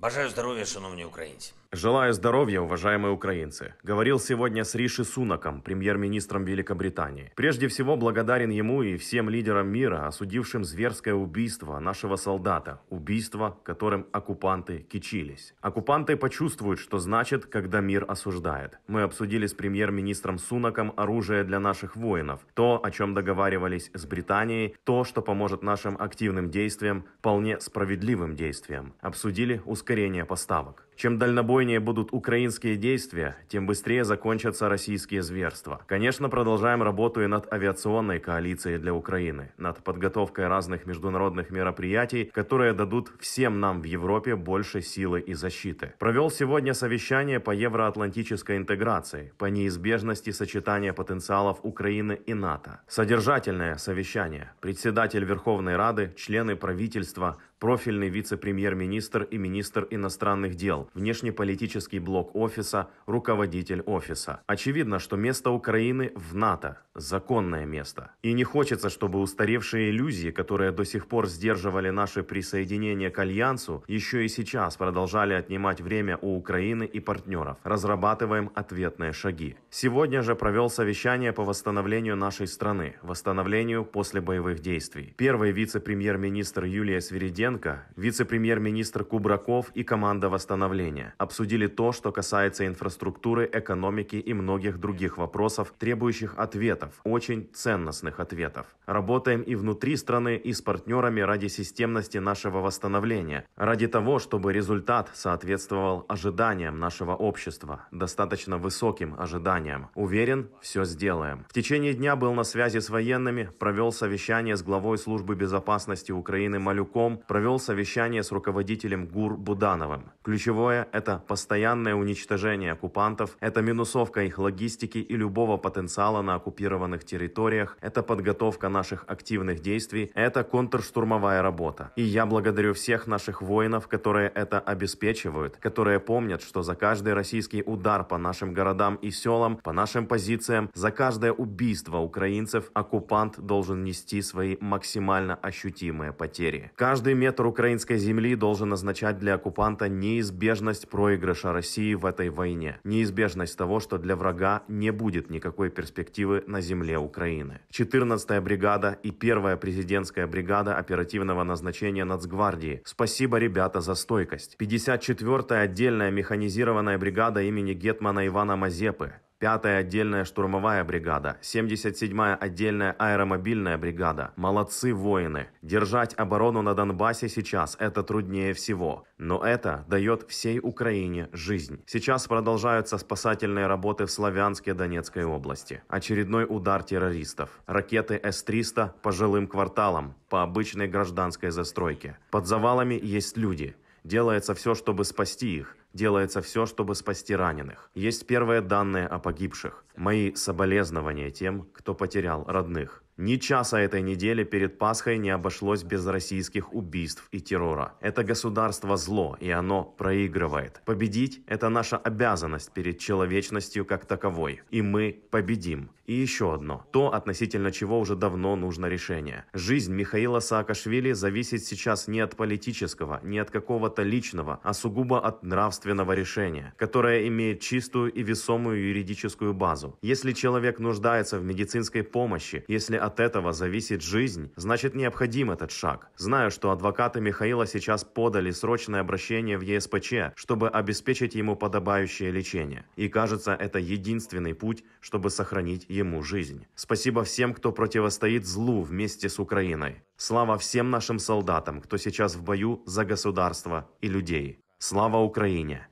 Бажаю здоровья, шановні украинцы. Желаю здоровья, уважаемые украинцы. Говорил сегодня с Риши Сунаком, премьер-министром Великобритании. Прежде всего, благодарен ему и всем лидерам мира, осудившим зверское убийство нашего солдата. Убийство, которым оккупанты кичились. Оккупанты почувствуют, что значит, когда мир осуждает. Мы обсудили с премьер-министром Сунаком оружие для наших воинов. То, о чем договаривались с Британией, то, что поможет нашим активным действиям, вполне справедливым действиям. Обсудили ускорение ускорения поставок. Чем дальнобойнее будут украинские действия, тем быстрее закончатся российские зверства. Конечно, продолжаем работу и над авиационной коалицией для Украины, над подготовкой разных международных мероприятий, которые дадут всем нам в Европе больше силы и защиты. Провел сегодня совещание по евроатлантической интеграции, по неизбежности сочетания потенциалов Украины и НАТО. Содержательное совещание. Председатель Верховной Рады, члены правительства, профильный вице-премьер-министр и министр иностранных дел, внешнеполитический блок офиса, руководитель офиса. Очевидно, что место Украины в НАТО – законное место. И не хочется, чтобы устаревшие иллюзии, которые до сих пор сдерживали наше присоединение к Альянсу, еще и сейчас продолжали отнимать время у Украины и партнеров. Разрабатываем ответные шаги. Сегодня же провел совещание по восстановлению нашей страны, восстановлению после боевых действий. Первый вице-премьер-министр Юлия Свериденко Кириенко, вице-премьер-министр Кубраков и команда восстановления обсудили то, что касается инфраструктуры, экономики и многих других вопросов, требующих ответов, очень ценностных ответов. Работаем и внутри страны, и с партнерами ради системности нашего восстановления, ради того, чтобы результат соответствовал ожиданиям нашего общества, достаточно высоким ожиданиям. Уверен, все сделаем. В течение дня был на связи с военными, провел совещание с главой службы безопасности Украины Малюком, провел совещание с руководителем ГУР Будановым. Ключевое – это постоянное уничтожение оккупантов, это минусовка их логистики и любого потенциала на оккупированных территориях, это подготовка наших активных действий, это контрштурмовая работа. И я благодарю всех наших воинов, которые это обеспечивают, которые помнят, что за каждый российский удар по нашим городам и селам, по нашим позициям, за каждое убийство украинцев оккупант должен нести свои максимально ощутимые потери. Каждый Метр украинской земли должен означать для оккупанта неизбежность проигрыша России в этой войне. Неизбежность того, что для врага не будет никакой перспективы на земле Украины. 14-я бригада и 1-я президентская бригада оперативного назначения Нацгвардии. Спасибо, ребята, за стойкость. 54-я отдельная механизированная бригада имени Гетмана Ивана Мазепы. 5-я отдельная штурмовая бригада, 77-я отдельная аэромобильная бригада. Молодцы воины. Держать оборону на Донбассе сейчас – это труднее всего. Но это дает всей Украине жизнь. Сейчас продолжаются спасательные работы в Славянске Донецкой области. Очередной удар террористов. Ракеты С-300 по жилым кварталам, по обычной гражданской застройке. Под завалами есть люди. Делается все, чтобы спасти их. Делается все, чтобы спасти раненых. Есть первые данные о погибших. Мои соболезнования тем, кто потерял родных. Ни часа этой недели перед Пасхой не обошлось без российских убийств и террора. Это государство зло, и оно проигрывает. Победить – это наша обязанность перед человечностью как таковой. И мы победим. И еще одно. То, относительно чего уже давно нужно решение. Жизнь Михаила Саакашвили зависит сейчас не от политического, не от какого-то личного, а сугубо от нравственного решения, которое имеет чистую и весомую юридическую базу. Если человек нуждается в медицинской помощи, если от этого зависит жизнь, значит необходим этот шаг. Знаю, что адвокаты Михаила сейчас подали срочное обращение в ЕСПЧ, чтобы обеспечить ему подобающее лечение. И кажется, это единственный путь, чтобы сохранить ему жизнь. Спасибо всем, кто противостоит злу вместе с Украиной. Слава всем нашим солдатам, кто сейчас в бою за государство и людей. Слава Украине!